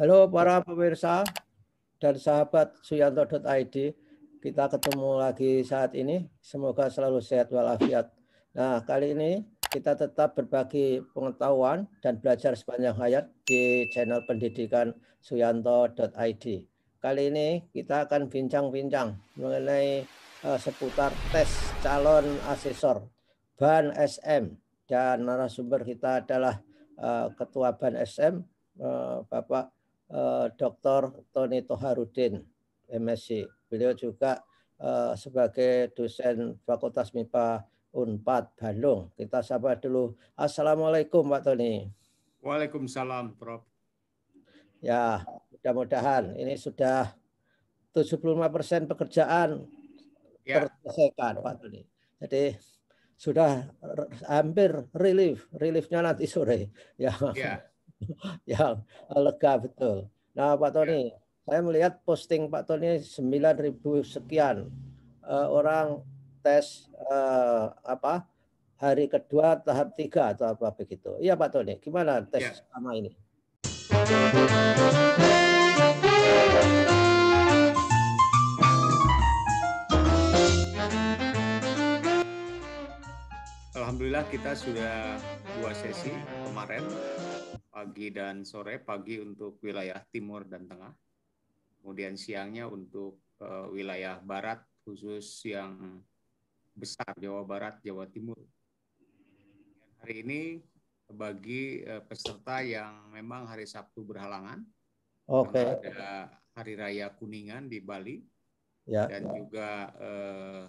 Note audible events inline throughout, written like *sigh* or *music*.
Halo para pemirsa dan sahabat suyanto.id. Kita ketemu lagi saat ini. Semoga selalu sehat walafiat. Nah, kali ini kita tetap berbagi pengetahuan dan belajar sepanjang hayat di channel pendidikan suyanto.id. Kali ini kita akan bincang-bincang mengenai uh, seputar tes calon asesor BAN SM dan narasumber kita adalah uh, Ketua BAN SM eh, Bapak Eh, doktor Dr. Tony Toharudin, MSc. Beliau juga eh, sebagai dosen Fakultas MIPA Unpad Bandung. Kita sapa dulu. Assalamualaikum Pak Tony. Waalaikumsalam Prof. Ya, mudah-mudahan ini sudah 75% pekerjaan ya. terselesaikan Pak Tony. Jadi sudah hampir relief, reliefnya nanti sore. Ya. ya. *laughs* yang lega betul. Nah Pak Tony, ya. saya melihat posting Pak Tony 9.000 sekian uh, orang tes uh, apa hari kedua tahap tiga atau apa begitu. Iya Pak Tony, gimana tes ya. sama ini? Alhamdulillah kita sudah dua sesi kemarin pagi dan sore, pagi untuk wilayah timur dan tengah, kemudian siangnya untuk uh, wilayah barat, khusus yang besar, Jawa Barat, Jawa Timur. hari ini bagi uh, peserta yang memang hari Sabtu berhalangan, Oke. Okay. Ada Hari Raya Kuningan di Bali ya, dan ya. juga uh,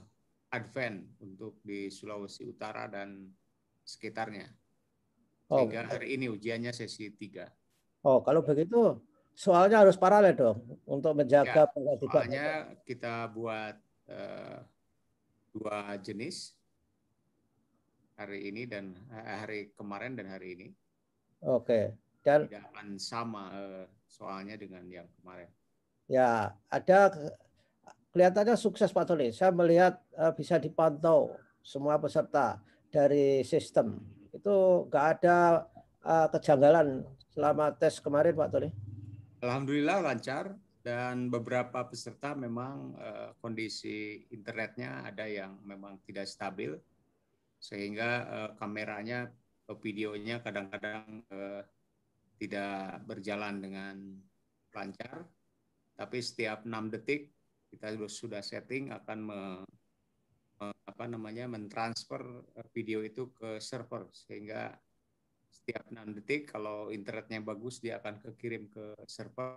Advent untuk di Sulawesi Utara dan sekitarnya. Oh. Sehingga oh. hari ini ujiannya sesi tiga. Oh, kalau begitu soalnya harus paralel dong untuk menjaga ya, Soalnya kita buat uh, dua jenis hari ini dan eh, hari kemarin dan hari ini. Oke. Dan tidak akan sama uh, soalnya dengan yang kemarin. Ya, ada kelihatannya sukses Pak Tony. Saya melihat uh, bisa dipantau semua peserta dari sistem itu nggak ada uh, kejanggalan selama tes kemarin Pak Tony. Alhamdulillah lancar dan beberapa peserta memang uh, kondisi internetnya ada yang memang tidak stabil sehingga uh, kameranya videonya kadang-kadang uh, tidak berjalan dengan lancar tapi setiap enam detik kita sudah setting akan apa namanya mentransfer eh, video itu ke server sehingga setiap 6 detik kalau internetnya bagus dia akan kekirim ke server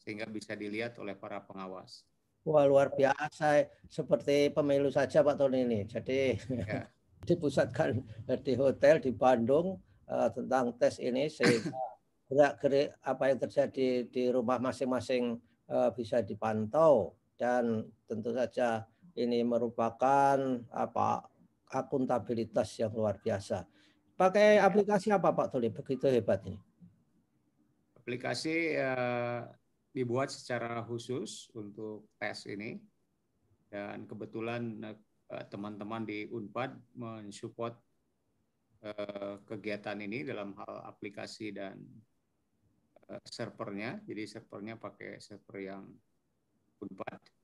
sehingga bisa dilihat oleh para pengawas. Wah luar biasa seperti pemilu saja Pak Tony ini. Jadi ya. *laughs* dipusatkan di hotel di Bandung uh, tentang tes ini sehingga *coughs* gerak-gerik apa yang terjadi di rumah masing-masing uh, bisa dipantau dan tentu saja ini merupakan apa akuntabilitas yang luar biasa. Pakai iya. aplikasi apa Pak Tuli? Begitu hebat ini. Aplikasi eh, dibuat secara khusus untuk tes ini dan kebetulan eh, teman-teman di Unpad mensupport eh, kegiatan ini dalam hal aplikasi dan servernya. Jadi servernya pakai server yang Unpad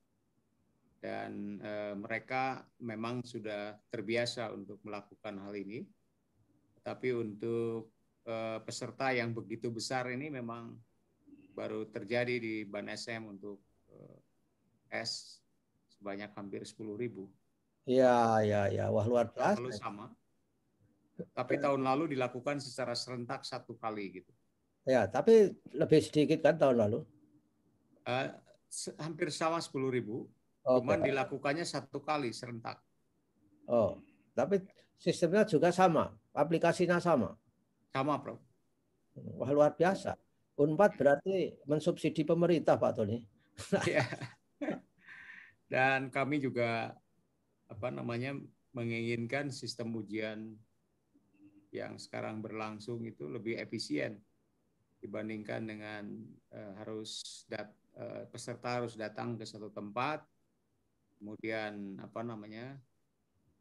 dan e, mereka memang sudah terbiasa untuk melakukan hal ini. Tapi untuk e, peserta yang begitu besar ini memang baru terjadi di Ban SM untuk e, eh, tes sebanyak hampir sepuluh ribu. Ya, ya, ya. Wah, luar biasa. Lalu sama. Tapi tahun lalu dilakukan secara serentak satu kali gitu. Ya, tapi lebih sedikit kan tahun lalu? Uh, hampir sama sepuluh ribu, Okay. Cuman dilakukannya satu kali serentak. Oh, tapi sistemnya juga sama, aplikasinya sama. Sama, Bro. Wah, luar biasa. Unpad berarti mensubsidi pemerintah, Pak Tony. *laughs* Ya. Dan kami juga apa namanya menginginkan sistem ujian yang sekarang berlangsung itu lebih efisien dibandingkan dengan eh, harus eh, peserta harus datang ke satu tempat kemudian apa namanya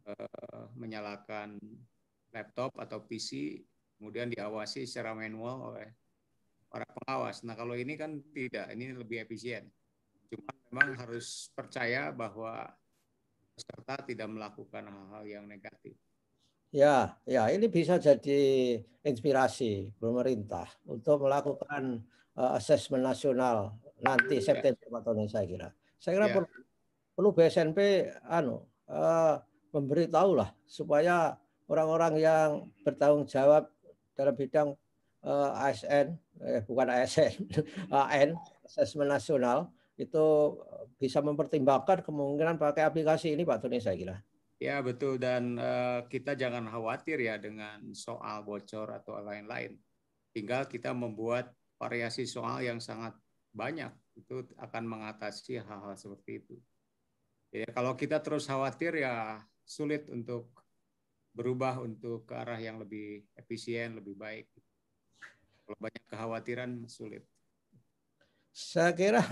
uh, menyalakan laptop atau PC, kemudian diawasi secara manual oleh para pengawas. Nah kalau ini kan tidak, ini lebih efisien. Cuma memang harus percaya bahwa peserta tidak melakukan hal-hal yang negatif. Ya, ya ini bisa jadi inspirasi pemerintah untuk melakukan uh, asesmen nasional nanti iya. September tahun atau saya kira. Saya kira ya. perlu perlu BSNP anu uh, eh, memberitahu lah supaya orang-orang yang bertanggung jawab dalam bidang uh, eh, ASN eh, bukan ASN AN *laughs* asesmen nasional itu bisa mempertimbangkan kemungkinan pakai aplikasi ini Pak Tony saya kira. Ya betul dan uh, kita jangan khawatir ya dengan soal bocor atau lain-lain. Tinggal kita membuat variasi soal yang sangat banyak itu akan mengatasi hal-hal seperti itu. Ya, kalau kita terus khawatir ya sulit untuk berubah untuk ke arah yang lebih efisien, lebih baik. Kalau banyak kekhawatiran sulit. Saya kira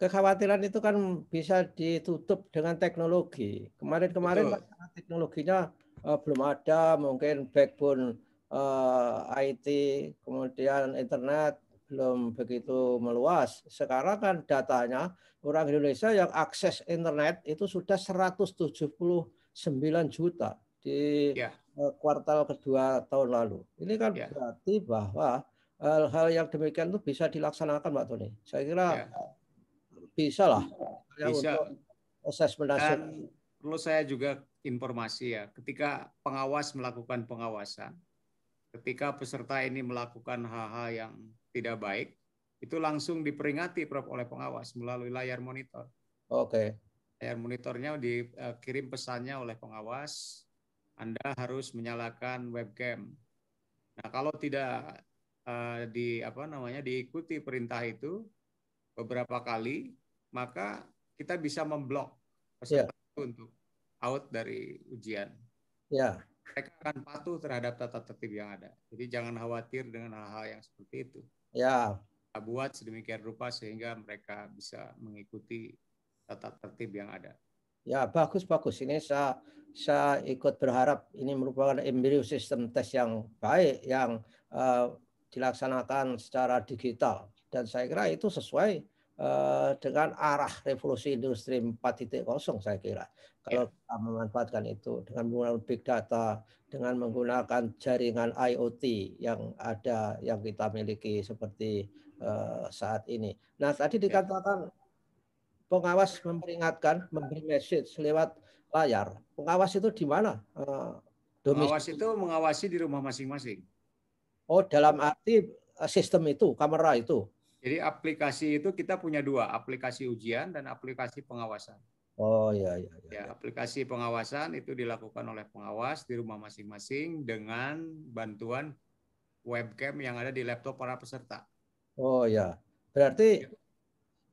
kekhawatiran itu kan bisa ditutup dengan teknologi. Kemarin-kemarin kan teknologinya uh, belum ada, mungkin backbone uh, eh, IT, kemudian internet belum begitu meluas. Sekarang kan datanya orang Indonesia yang akses internet itu sudah 179 juta di yeah. Ya. kuartal kedua tahun lalu. Ini kan yeah. berarti bahwa eh, hal-hal yang demikian itu bisa dilaksanakan, Pak Tony. Saya kira yeah. bisa lah. Bisa. Untuk Dan perlu saya juga informasi ya, ketika pengawas melakukan pengawasan, ketika peserta ini melakukan hal-hal yang tidak baik, itu langsung diperingati Prof oleh pengawas melalui layar monitor. Oke. Okay. Layar monitornya dikirim eh, pesannya oleh pengawas, Anda harus menyalakan webcam. Nah, kalau tidak uh, di apa namanya diikuti perintah itu beberapa kali, maka kita bisa memblok peserta ya. yeah. itu untuk out dari ujian. Ya. Yeah. Mereka akan patuh terhadap tata tertib yang ada. Jadi jangan khawatir dengan hal-hal yang seperti itu. Ya. Kita buat sedemikian rupa sehingga mereka bisa mengikuti tata tertib yang ada. Ya, bagus bagus. Ini saya saya ikut berharap ini merupakan embryo sistem tes yang baik yang uh, dilaksanakan secara digital dan saya kira itu sesuai Eh, dengan arah revolusi industri 4.0 saya kira. Kalau ya. kita memanfaatkan itu dengan menggunakan big data, dengan menggunakan jaringan IoT yang ada yang kita miliki seperti eh, saat ini. Nah, tadi ya. dikatakan pengawas memperingatkan, memberi message lewat layar. Pengawas itu di mana? Uh, pengawas itu mengawasi di rumah masing-masing. Oh, dalam arti sistem itu, kamera itu. Jadi aplikasi itu kita punya dua, aplikasi ujian dan aplikasi pengawasan. Oh iya iya. iya ya, ya aplikasi pengawasan itu dilakukan oleh pengawas di rumah masing-masing dengan bantuan webcam yang ada di laptop para peserta. Oh ya. Berarti ya.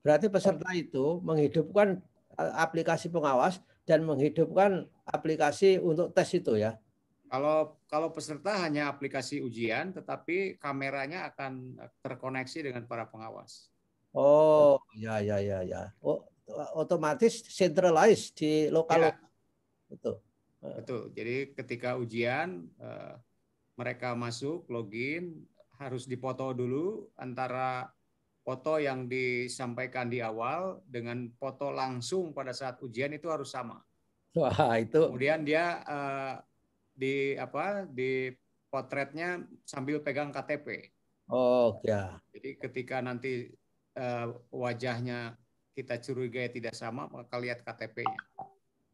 berarti peserta itu menghidupkan eh, aplikasi pengawas dan menghidupkan aplikasi untuk tes itu ya. Kalau kalau peserta hanya aplikasi ujian, tetapi kameranya akan terkoneksi dengan para pengawas. Oh, oh ya ya ya ya. Oh, otomatis centralized di lokal. Ya. Betul. Eh. Betul. Jadi ketika ujian eh, mereka masuk login harus dipoto dulu antara foto yang disampaikan di awal dengan foto langsung pada saat ujian itu harus sama. Wah, itu. Kemudian dia eh, di apa di potretnya sambil pegang KTP. Oh ya. Jadi ketika nanti uh, wajahnya kita curigai tidak sama, maka lihat KTP-nya.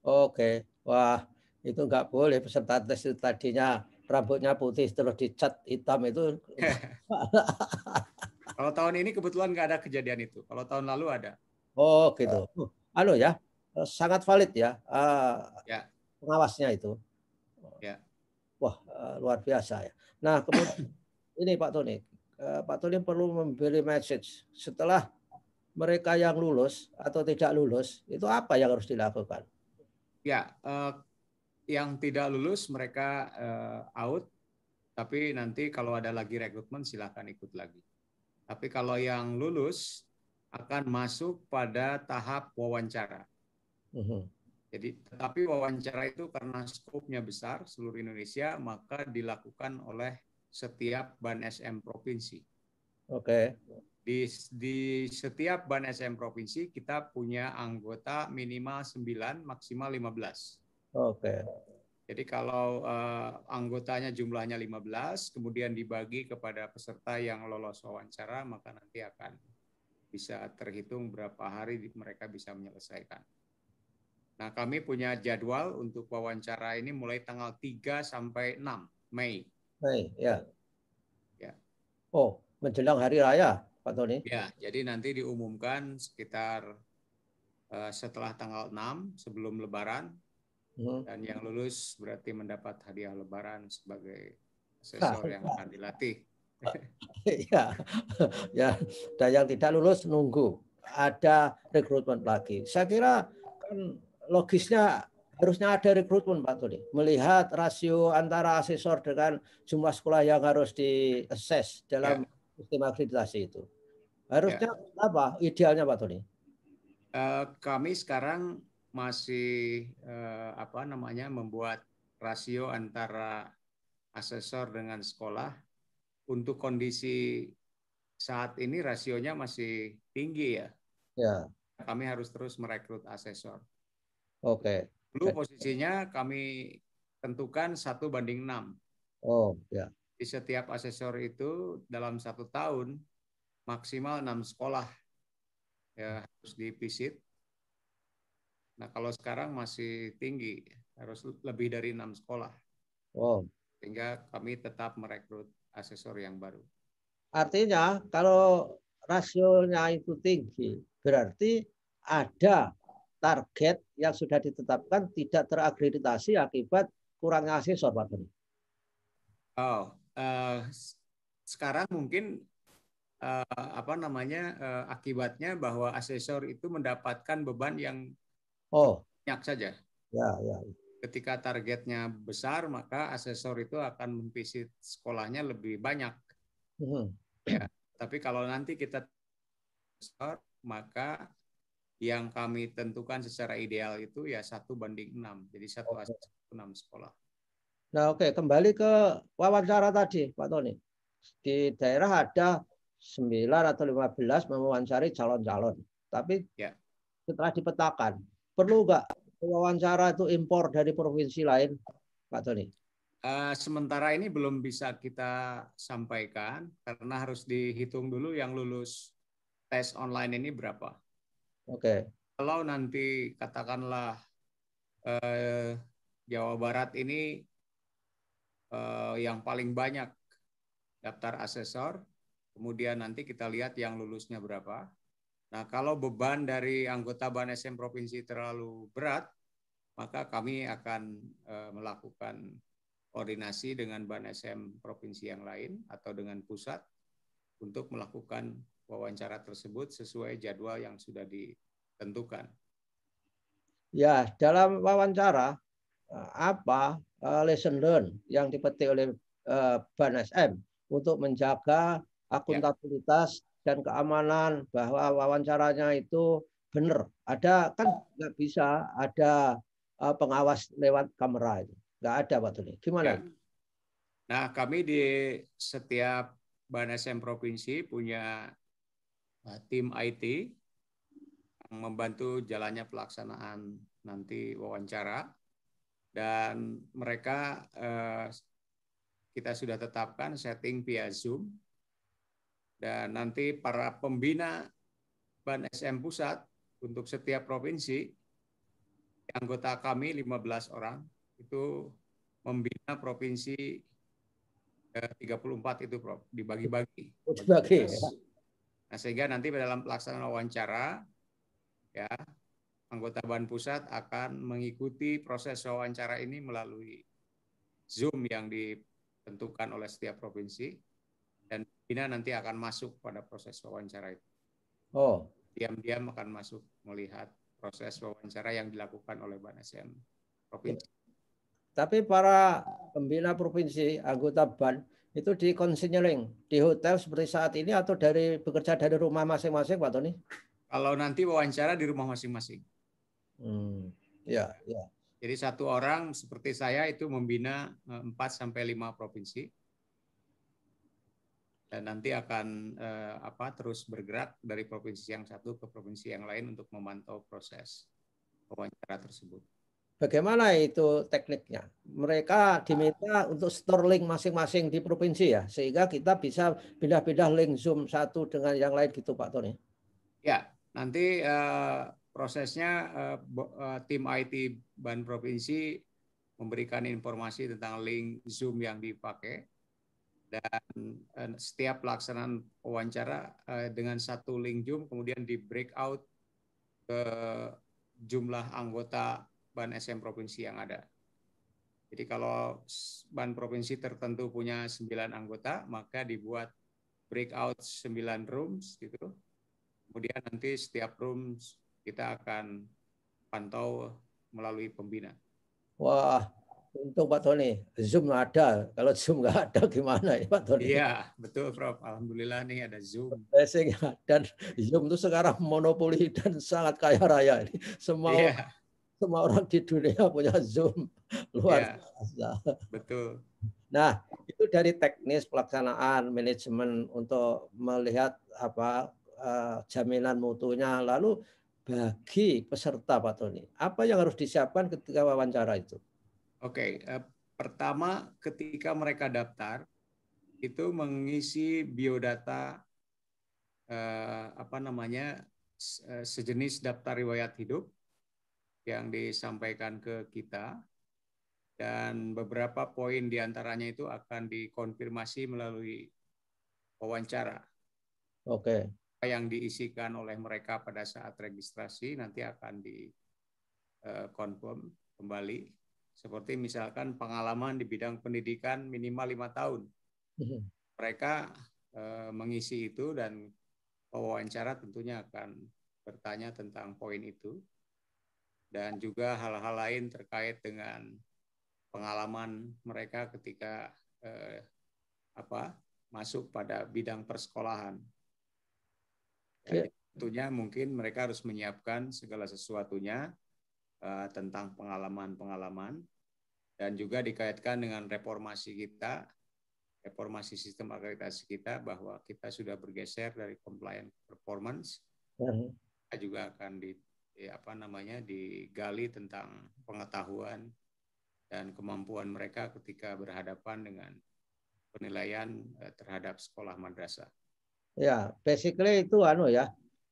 Oke, wah itu nggak boleh peserta tes itu tadinya rambutnya putih terus dicat hitam itu. *laughs* Kalau tahun ini kebetulan nggak ada kejadian itu. Kalau tahun lalu ada. Oh gitu. Uh, anu ya, sangat valid ya, uh, ya. pengawasnya itu. Wah, eh, luar biasa ya. Nah, kemudian *coughs* ini Pak Tony. Eh, Pak Tony perlu memberi message setelah mereka yang lulus atau tidak lulus itu apa yang harus dilakukan? Ya, eh, yang tidak lulus mereka eh, out, tapi nanti kalau ada lagi rekrutmen silahkan ikut lagi. Tapi kalau yang lulus akan masuk pada tahap wawancara. Mhm. Jadi tetapi wawancara itu karena skopnya besar seluruh Indonesia maka dilakukan oleh setiap Ban SM provinsi. Oke. Okay. Di, di setiap Ban SM provinsi kita punya anggota minimal 9, maksimal 15. Oke. Okay. Jadi kalau uh, anggotanya jumlahnya 15, kemudian dibagi kepada peserta yang lolos wawancara, maka nanti akan bisa terhitung berapa hari mereka bisa menyelesaikan. Nah, kami punya jadwal untuk wawancara ini mulai tanggal 3 sampai 6 Mei. Mei, ya. Ya. Oh, menjelang hari raya, Pak Tony. Ya, jadi nanti diumumkan sekitar uh, setelah tanggal 6 sebelum lebaran. Hmm. Dan yang lulus berarti mendapat hadiah lebaran sebagai sesuatu yang nah. akan dilatih. *laughs* ya, ya. Dan yang tidak lulus nunggu ada rekrutmen lagi. Saya kira kan logisnya harusnya ada rekrutmen Pak Tuli. Melihat rasio antara asesor dengan jumlah sekolah yang harus di assess dalam ya. sistem akreditasi itu. Harusnya ya. apa idealnya Pak Tuli? Uh, kami sekarang masih uh, apa namanya membuat rasio antara asesor dengan sekolah untuk kondisi saat ini rasionya masih tinggi ya. Ya. Kami harus terus merekrut asesor Oke. Okay. posisinya kami tentukan satu banding enam. Oh, ya. Di setiap asesor itu dalam satu tahun maksimal enam sekolah ya harus divisit. Nah kalau sekarang masih tinggi harus lebih dari enam sekolah. Oh. Sehingga kami tetap merekrut asesor yang baru. Artinya kalau rasionya itu tinggi berarti ada target yang sudah ditetapkan tidak terakreditasi akibat kurangnya asesor Pak Oh, uh, sekarang mungkin uh, apa namanya uh, akibatnya bahwa asesor itu mendapatkan beban yang oh banyak saja. Ya, ya, ya. Ketika targetnya besar maka asesor itu akan memvisit sekolahnya lebih banyak. Hmm. Ya, tapi kalau nanti kita asesor maka yang kami tentukan secara ideal itu ya satu banding enam, jadi satu aset enam sekolah. Nah oke okay. kembali ke wawancara tadi Pak Tony di daerah ada 9 atau 15 mewawancari calon-calon tapi ya. setelah dipetakan perlu nggak wawancara itu impor dari provinsi lain Pak Tony? Uh, sementara ini belum bisa kita sampaikan karena harus dihitung dulu yang lulus tes online ini berapa. Oke. Okay. Kalau nanti katakanlah eh, Jawa Barat ini eh, yang paling banyak daftar asesor, kemudian nanti kita lihat yang lulusnya berapa. Nah, kalau beban dari anggota Ban SM provinsi terlalu berat, maka kami akan eh, melakukan koordinasi dengan Ban SM provinsi yang lain atau dengan pusat untuk melakukan wawancara tersebut sesuai jadwal yang sudah ditentukan. Ya, dalam wawancara eh, apa eh, lesson learn yang dipetik oleh eh, Ban SM untuk menjaga akuntabilitas ya. dan keamanan bahwa wawancaranya itu benar. Ada kan nggak bisa ada pengawas lewat kamera itu. Nggak ada ini. Gimana? Ya. Nah, kami di setiap BNSM Provinsi punya Nah, tim IT yang membantu jalannya pelaksanaan nanti wawancara dan mereka eh, kita sudah tetapkan setting via Zoom dan nanti para pembina Ban SM Pusat untuk setiap provinsi anggota kami 15 orang itu membina provinsi eh, 34 itu Prof dibagi-bagi. dibagi bagi Okay. Nah, sehingga nanti dalam pelaksanaan wawancara, ya, anggota ban Pusat akan mengikuti proses wawancara ini melalui Zoom yang ditentukan oleh setiap provinsi, dan Bina nanti akan masuk pada proses wawancara itu. Oh. Diam-diam akan masuk melihat proses wawancara yang dilakukan oleh ban sm provinsi. Tapi para pembina provinsi, anggota BAN itu di konsinyering, di hotel seperti saat ini atau dari bekerja dari rumah masing-masing Pak Tony? Kalau nanti wawancara di rumah masing-masing. Hmm. Ya, ya. Jadi satu orang seperti saya itu membina 4 eh, sampai 5 provinsi. Dan nanti akan eh, apa terus bergerak dari provinsi yang satu ke provinsi yang lain untuk memantau proses wawancara tersebut. Bagaimana itu tekniknya? Mereka diminta untuk store link masing-masing di provinsi ya, sehingga kita bisa pindah-pindah link Zoom satu dengan yang lain gitu Pak Tony. Ya, nanti uh, prosesnya uh, tim IT Ban Provinsi memberikan informasi tentang link Zoom yang dipakai dan setiap pelaksanaan wawancara dengan satu link Zoom kemudian di breakout ke jumlah anggota ban SM provinsi yang ada. Jadi kalau ban provinsi tertentu punya 9 anggota, maka dibuat breakout 9 rooms gitu. Kemudian nanti setiap rooms kita akan pantau melalui pembina. Wah, untuk Pak Tony, Zoom ada. Kalau Zoom nggak ada gimana ya Pak Tony? Iya, betul Prof. Alhamdulillah nih ada Zoom. Eh, dan Zoom itu sekarang monopoli dan sangat kaya raya. Semua yeah semua orang di dunia *laughs* punya Zoom luar yeah. biasa. Betul. Nah, itu dari teknis pelaksanaan manajemen untuk melihat apa eh, jaminan mutunya lalu bagi peserta Pak Tony. Apa yang harus disiapkan ketika wawancara itu? Oke, okay. Eh, pertama ketika mereka daftar itu mengisi biodata eh, apa namanya sejenis daftar riwayat hidup yang disampaikan ke kita dan beberapa poin diantaranya itu akan dikonfirmasi melalui wawancara. Oke. Okay. Yang diisikan oleh mereka pada saat registrasi nanti akan di eh, kembali. Seperti misalkan pengalaman di bidang pendidikan minimal lima tahun. Mm-hmm. Mereka eh, mengisi itu dan wawancara tentunya akan bertanya tentang poin itu dan juga hal-hal lain terkait dengan pengalaman mereka ketika eh, apa masuk pada bidang persekolahan. Ya. Tentunya mungkin mereka harus menyiapkan segala sesuatunya eh, tentang pengalaman-pengalaman dan juga dikaitkan dengan reformasi kita, reformasi sistem akreditasi kita bahwa kita sudah bergeser dari compliance performance, mhm. kita juga akan di di apa namanya digali tentang pengetahuan dan kemampuan mereka ketika berhadapan dengan penilaian eh, terhadap sekolah madrasah. Ya, basically itu anu ya,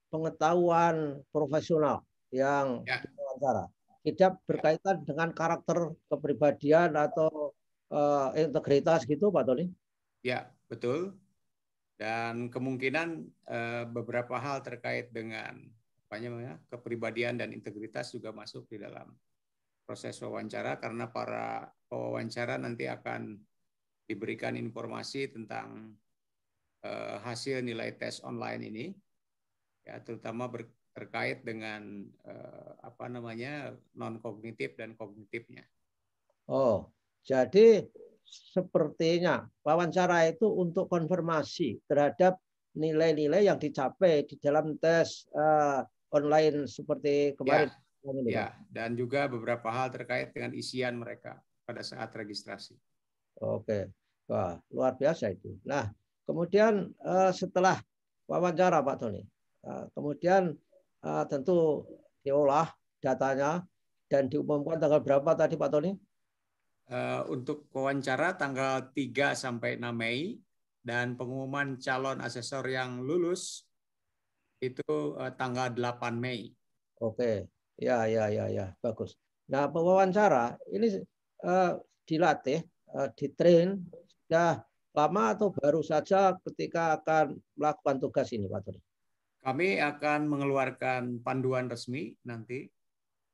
pengetahuan profesional yang ya. diwawancara. Tidak berkaitan ya. dengan karakter kepribadian atau uh, integritas gitu Pak Tony. Ya, betul. Dan kemungkinan uh, beberapa hal terkait dengan apa namanya ya, kepribadian dan integritas juga masuk di dalam proses wawancara karena para wawancara nanti akan diberikan informasi tentang eh, hasil nilai tes online ini ya terutama ber, terkait dengan eh, apa namanya non kognitif dan kognitifnya. Oh, jadi sepertinya wawancara itu untuk konfirmasi terhadap nilai-nilai yang dicapai di dalam tes uh, online seperti kemarin. Ya, ya, dan juga beberapa hal terkait dengan isian mereka pada saat registrasi. Oke, wah luar biasa itu. Nah, kemudian eh, setelah wawancara Pak Tony, eh, kemudian eh, tentu diolah datanya dan diumumkan tanggal berapa tadi Pak Tony? Untuk wawancara tanggal 3 sampai 6 Mei dan pengumuman calon asesor yang lulus itu uh, tanggal 8 Mei. Oke, ya ya ya ya bagus. Nah pewawancara ini uh, dilatih, uh, ditrain sudah lama atau baru saja ketika akan melakukan tugas ini, Pak Turi? Kami akan mengeluarkan panduan resmi nanti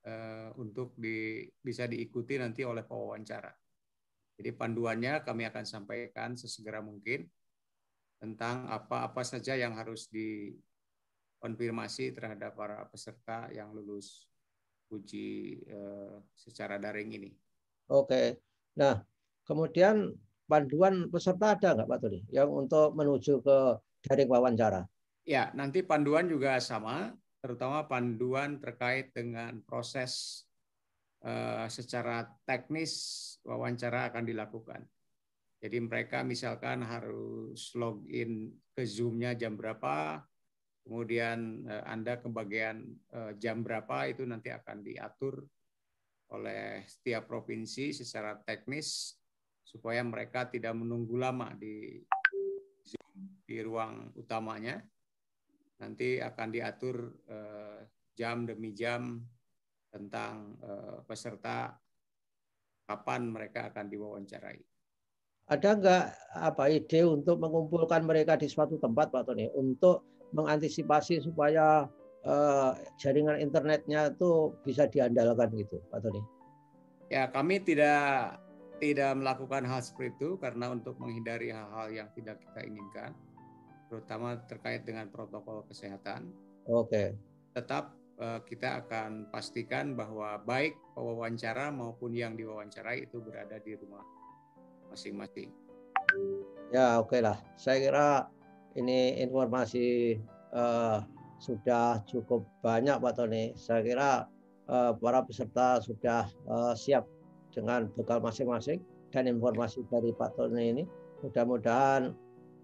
uh, untuk di, bisa diikuti nanti oleh pewawancara. Jadi panduannya kami akan sampaikan sesegera mungkin tentang apa-apa saja yang harus di, konfirmasi terhadap para peserta yang lulus uji eh, secara daring ini. Oke. Nah, kemudian panduan peserta ada nggak Pak Tuli yang untuk menuju ke daring wawancara? Ya, nanti panduan juga sama, terutama panduan terkait dengan proses eh, secara teknis wawancara akan dilakukan. Jadi mereka misalkan harus login ke Zoom-nya jam berapa, kemudian eh, Anda kebagian eh, jam berapa itu nanti akan diatur oleh setiap provinsi secara teknis supaya mereka tidak menunggu lama di di ruang utamanya. Nanti akan diatur eh, jam demi jam tentang peserta kapan mereka akan diwawancarai. Ada nggak apa ide untuk mengumpulkan mereka di suatu tempat, Pak Tony, untuk mengantisipasi supaya uh, jaringan internetnya itu bisa diandalkan gitu, Pak Tony? Ya, kami tidak tidak melakukan hal seperti itu karena untuk menghindari hal-hal yang tidak kita inginkan, terutama terkait dengan protokol kesehatan. Oke. Okay. Tetap eh, kita akan pastikan bahwa baik pewawancara maupun yang diwawancarai itu berada di rumah masing-masing. Ya, oke okay lah. Saya kira ini informasi uh, sudah cukup banyak Pak Tony. Saya kira uh, para peserta sudah uh, siap dengan bekal masing-masing dan informasi dari Pak Tony ini. Mudah-mudahan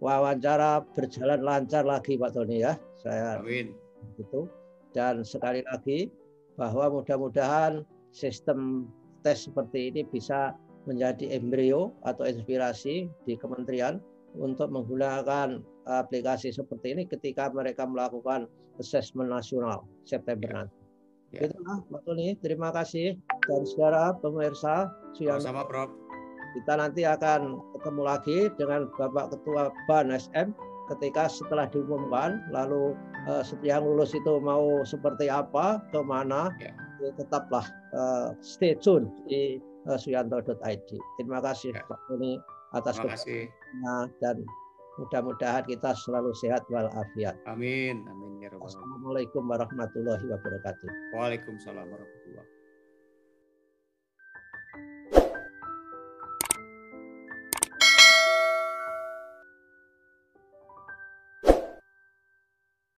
wawancara berjalan lancar lagi Pak Tony ya. Saya Amin. Itu. Dan sekali lagi bahwa mudah-mudahan sistem tes seperti ini bisa menjadi embrio atau inspirasi di kementerian untuk menggunakan aplikasi seperti ini ketika mereka melakukan assessment nasional September ya. nanti. Ya. Itulah Pak Tony, terima kasih dan saudara pemirsa sudah sama Prof. Kita nanti akan ketemu lagi dengan Bapak Ketua BAN SM ketika setelah diumumkan lalu uh, yang lulus itu mau seperti apa, kemana, ya. ya tetaplah uh, stay tune di uh, eh, suyanto.id. Terima kasih ya. Pak Tony atas kebenarannya dan Mudah-mudahan kita selalu sehat walafiat. Amin. Amin ya Assalamualaikum warahmatullahi wabarakatuh. Waalaikumsalam warahmatullahi